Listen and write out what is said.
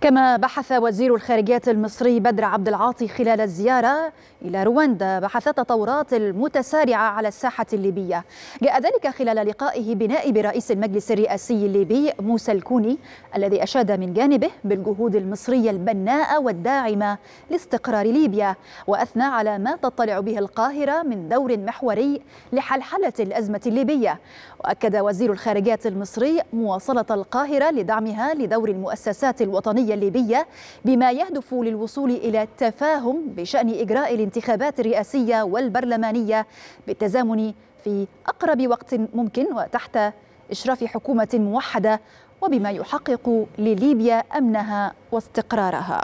كما بحث وزير الخارجية المصري بدر عبد العاطي خلال الزيارة إلى رواندا بحث التطورات المتسارعة على الساحة الليبية جاء ذلك خلال لقائه بنائب رئيس المجلس الرئاسي الليبي موسى الكوني الذي أشاد من جانبه بالجهود المصرية البناءة والداعمة لاستقرار ليبيا وأثنى على ما تطلع به القاهرة من دور محوري لحلحلة الأزمة الليبية وأكد وزير الخارجية المصري مواصلة القاهرة لدعمها لدور المؤسسات الوطنية الوطنية الليبية بما يهدف للوصول إلى التفاهم بشأن إجراء الانتخابات الرئاسية والبرلمانية بالتزامن في أقرب وقت ممكن وتحت إشراف حكومة موحدة وبما يحقق لليبيا أمنها واستقرارها